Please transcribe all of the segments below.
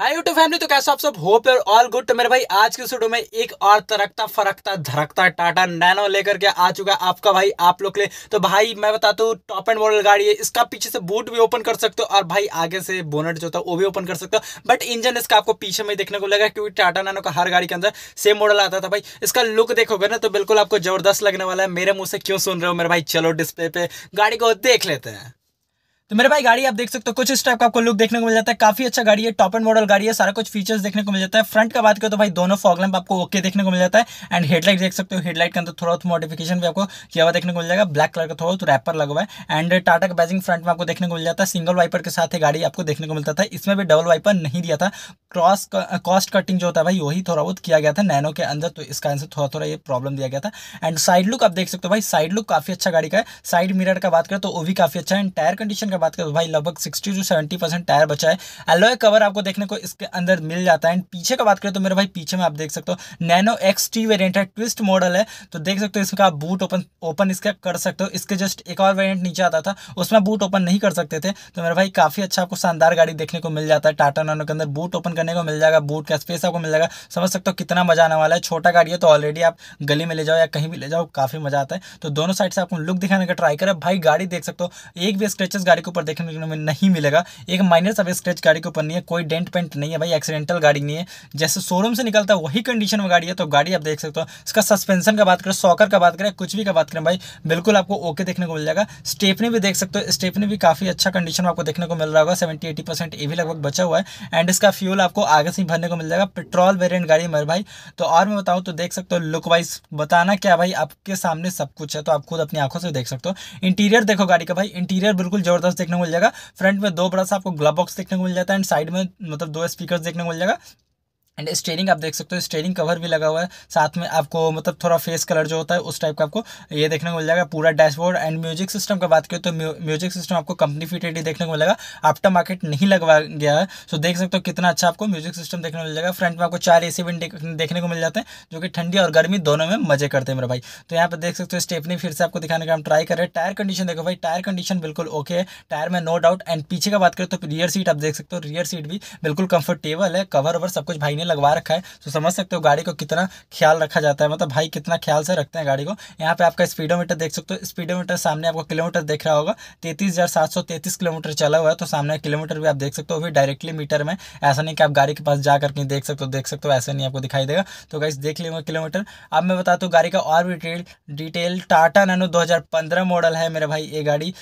hi YouTube family तो कैसे आप सब होप यूर ऑल गुड तो मेरे भाई आज के वीडियो में एक और तरकता फरकता धरकता टाटा नैनो लेकर के आ चुका है आपका भाई आप लोग के लिए तो भाई मैं बता दू टॉप एंड मॉडल गाड़ी है इसका पीछे से बूट भी ओपन कर सकते हो और भाई आगे से बोनट जो था वो भी ओपन कर सकते हो बट इंजन इसका आपको पीछे में देखने को लगा क्योंकि टाटा नैनो का हर गाड़ी के अंदर सेम मॉडल आता था भाई इसका लुक देखोगे ना तो बिल्कुल आपको जबरदस्त लगने वाला है मेरे मुंह से क्यों सुन रहे हो मेरे भाई चलो डिस्प्ले पे गाड़ी को देख लेते हैं तो मेरे भाई गाड़ी आप देख सकते हो कुछ इस टाइप का आपको लुक देखने को मिल जाता है काफी अच्छा गाड़ी है टॉप एंड मॉडल गाड़ी है सारा कुछ फीचर्स देखने को मिल जाता है फ्रंट का बात करो तो भाई दोनों फॉगलैम्प आपको ओके देखने को मिल जाता है एंड हेडलाइट देख सकते हो हेडलाइट के अंदर थोड़ा बहुत मॉडिफिकेशन भी आपको किया हुआ देखने को मिल जाएगा ब्लैक कलर का थोड़ा बहुत रैपर लगा हुआ है एंड टाटा का बैजिंग फ्रंट में आपको देखने को मिल जाता है सिंगल वाइपर के साथ ही गाड़ी आपको देखने को मिलता था इसमें भी डबल वाइपर नहीं दिया था क्रॉस कॉस्ट कटिंग जो होता है भाई वही थोड़ा बहुत किया गया था नैनो के अंदर तो इसका आंसर थोड़ा थोड़ा ये प्रॉब्लम दिया गया था एंड साइड लुक आप देख सकते हो भाई साइड लुक काफी अच्छा गाड़ी का है साइड मिरर का बात करें तो वो भी काफी अच्छा है एंड टायर कंडीशन का में बात करें तो भाई लगभग sixty to seventy percent tyre बचा है एलोए कवर आपको देखने को इसके अंदर मिल जाता है एंड पीछे का बात करें तो मेरे भाई पीछे में आप देख सकते हो नैनो एक्स टी वेरियंट है ट्विस्ट मॉडल है तो देख सकते हो इसका आप बूट ओपन ओपन इसका कर सकते हो इसके जस्ट एक और वेरियंट नीचे आता था उसमें बूट ओपन नहीं कर सकते थे तो मेरे भाई काफ़ी अच्छा आपको शानदार गाड़ी देखने को मिल जाता है टाटा नैनो के अंदर बूट ओपन करने को मिल जाएगा बूट का स्पेस आपको मिल जाएगा समझ सकते हो कितना मजा आने वाला है छोटा गाड़ी है तो ऑलरेडी आप गली में ले जाओ या कहीं भी ले जाओ काफ़ी मजा आता है तो दोनों साइड से आपको लुक दिखाने का ट्राई करें भाई गाड़ी देख सकते हो एक भी स्क्रेचेस गाड़ी के ऊपर देखने को नहीं मिलेगा एक माइनर सब स्क्रेच गाड़ी के ऊपर नहीं है कोई डेंट पेंट नहीं है भाई एक्सीडेंटल गाड़ी नहीं है जैसे शोरूम से निकलता है वही कंडीशन में गाड़ी है तो गाड़ी आप देख सकते हो इसका सस्पेंशन का बात करें सॉकर का बात करें कुछ भी का बात करें भाई बिल्कुल आपको ओके देखने को मिल जाएगा स्टेपनी भी देख सकते हो स्टेपनी भी काफ़ी अच्छा कंडीशन में आपको देखने को मिल रहा होगा सेवेंटी एटी परसेंट ये भी लगभग बचा हुआ है एंड इसका फ्यूल आपको आगे से भरने को मिल जाएगा पेट्रोल वेरियंट गाड़ी मेरे भाई तो और मैं बताऊँ तो देख सकते हो लुक वाइज बताना क्या भाई आपके सामने सब कुछ है तो आप खुद अपनी आंखों से देख सकते हो इंटीरियर देखो गाड़ी का भाई इंटीरियर बिल्कुल जबरदस्त देखने को मिल जाएगा फ्रंट में दो बड़ा सा आपको ग्लब बॉक्स देखने को मिल जाता है एंड साइड में मतलब दो स्पीकर देखने को मिल जाएगा एंड स्टेरिंग आप देख सकते हो स्टेरिंग कवर भी लगा हुआ है साथ में आपको मतलब थोड़ा फेस कलर जो होता है उस टाइप का आपको ये देखने को मिल जाएगा पूरा डैशबोर्ड एंड म्यूजिक सिस्टम का बात करें तो म्यूजिक सिस्टम आपको कंपनी फिटेड ही देखने को मिलेगा आफ्टर मार्केट नहीं लगवा गया है सो देख सकते हो कितना अच्छा आपको म्यूजिक सिस्टम देखने को मिल जाएगा फ्रंट में आपको चार ए भी देखने को मिल जाते हैं जो कि ठंडी और गर्मी दोनों में मजे करते हैं मेरा भाई तो यहाँ पर देख सकते हो स्टेपनी फिर से आपको दिखाने का हम ट्राई करें टायर कंडीशन देखो भाई टायर कंडीशन बिल्कुल ओके है टायर में नो डाउट एंड पीछे का बात करें तो रियर सीट आप देख सकते हो रियर सीट भी बिल्कुल कंफर्टेबल है कवर ओवर सब कुछ भाई ने लगवा रखा है तो समझ सकते हो गाड़ी को कितना ख्याल रखा जाता है मतलब भाई कितना ख्याल से रखते हैं गाड़ी को यहाँ पे आपका स्पीडोमीटर देख सकते हो स्पीडोमीटर सामने आपको किलोमीटर देख रहा होगा तैतीस किलोमीटर चला हुआ है तो सामने किलोमीटर भी आप देख सकते हो भी डायरेक्टली मीटर में ऐसा नहीं कि आप गाड़ी के पास जा करके देख सकते हो देख सकते हो ऐसा नहीं आपको दिखाई देगा तो गाइस देख लेंगे किलोमीटर अब मैं बताता हूँ गाड़ी का और भी डिटेल टाटा नैनो दो मॉडल है मेरे भाई ये गाड़ी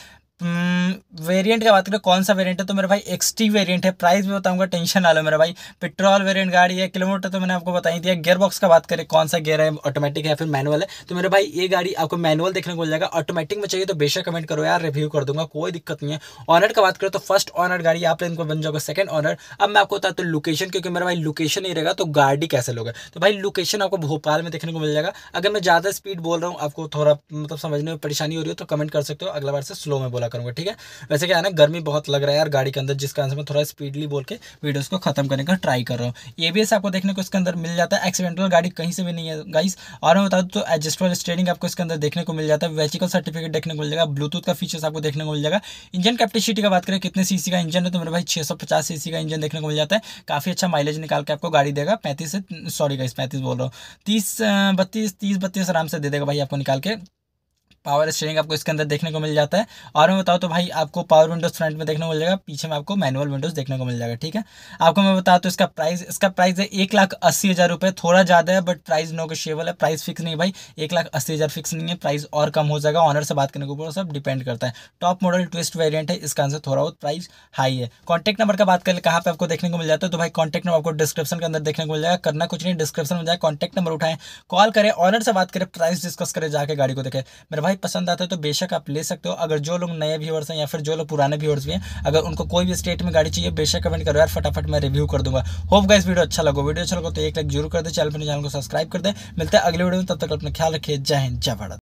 वेरिएंट hmm, की बात करें कौन सा वेरिएंट है तो मेरे भाई एक्सटी वेरिएंट है प्राइस भी बताऊंगा टेंशन ना लो मेरा भाई पेट्रोल वेरिएंट गाड़ी है किलोमीटर तो मैंने आपको बता ही दिया गियर बॉक्स का बात करें कौन सा गियर है ऑटोमेटिक है फिर मैनुअल है तो मेरे भाई ये गाड़ी आपको मैनुअल देखने को मिल जाएगा ऑटोमेटिक में चाहिए तो बेशक कमेंट करो यार रिव्यू कर दूंगा कोई दिक्कत नहीं है ऑनर का बात करो तो फर्स्ट ऑनर गाड़ी आप इनको बन जाओगे सेकंड ऑनर अब मैं आपको बताता हूँ लोकेशन क्योंकि मेरा भाई लोकेशन नहीं रहेगा तो गाड़ी कैसे लोगे तो भाई लोकेशन आपको भोपाल में देखने को मिल जाएगा अगर मैं ज़्यादा स्पीड बोल रहा हूँ आपको थोड़ा मतलब समझने में परेशानी हो रही हो तो कमेंट कर सकते हो अगला बार से स्लो में बोला वाला करूँगा ठीक है वैसे क्या है ना गर्मी बहुत लग रहा है यार गाड़ी के अंदर जिस कारण से मैं थोड़ा स्पीडली बोल के वीडियोज़ को खत्म करने का ट्राई कर रहा हूँ ये भी आपको देखने को इसके अंदर मिल जाता है एक्सीडेंटल गाड़ी कहीं से भी नहीं है गाइस और मैं बता दूँ तो एडजस्टेबल स्टेयरिंग आपको इसके अंदर देखने को मिल जाता है वेजिकल सर्टिफिकेट देखने को मिल जाएगा ब्लूटूथ का फीचर्स आपको देखने को मिल जाएगा इंजन कैपेसिटी का बात करें कितने सीसी का इंजन है तो मेरे भाई सौ पचास सीसी का इंजन देखने को मिल जाता है काफ़ी अच्छा माइलेज निकाल के आपको गाड़ी देगा पैंतीस सॉरी गाइस पैंतीस बोल रहा हूँ तीस बत्तीस तीस बत्तीस आराम से दे देगा भाई आपको निकाल के पावर स्टेयरिंग आपको इसके अंदर देखने को मिल जाता है और मैं बताऊँ तो भाई आपको पावर विंडोज़ फ्रंट में देखने को मिल जाएगा पीछे में आपको मैनुअल विंडोज़ देखने को मिल जाएगा ठीक है आपको मैं बताऊँ तो इसका प्राइस इसका प्राइस है एक लाख अस्सी हज़ार रुपये थोड़ा ज़्यादा है बट प्राइस शेवल है प्राइस फिक्स नहीं भाई एक लाख अस्सी हज़ार फिक्स नहीं है प्राइस और कम हो जाएगा ऑनर से बात करने के ऊपर सब डिपेंड करता है टॉप मॉडल ट्विस्ट वेरियंट है इसका आंसर थोड़ा बहुत प्राइस हाई है कॉन्टैक्ट नंबर का बात करें कहाँ पर आपको देखने को मिल जाता है तो भाई कॉन्टैक्ट नंबर आपको डिस्क्रिप्शन के अंदर देखने को मिल जाएगा करना कुछ नहीं डिस्क्रिप्शन में जाए कॉन्टैक्ट नंबर उठाएं कॉल करें ऑनर से बात करें प्राइस डिस्कस करें जाकर गाड़ी को देखें मेरे भाई प्रोडक्ट पसंद आता है तो बेशक आप ले सकते हो अगर जो लोग नए व्यूअर्स हैं या फिर जो लोग पुराने व्यूअर्स भी हैं अगर उनको कोई भी स्टेट में गाड़ी चाहिए बेशक कमेंट करो यार फटाफट मैं रिव्यू कर दूंगा होप गाइस वीडियो अच्छा लगो वीडियो अच्छा लगो तो एक लाइक जरूर कर दे चैनल पर चैनल को सब्सक्राइब कर दे मिलते हैं अगले वीडियो में तब तक अपना ख्याल रखिए जय हिंद जय भारत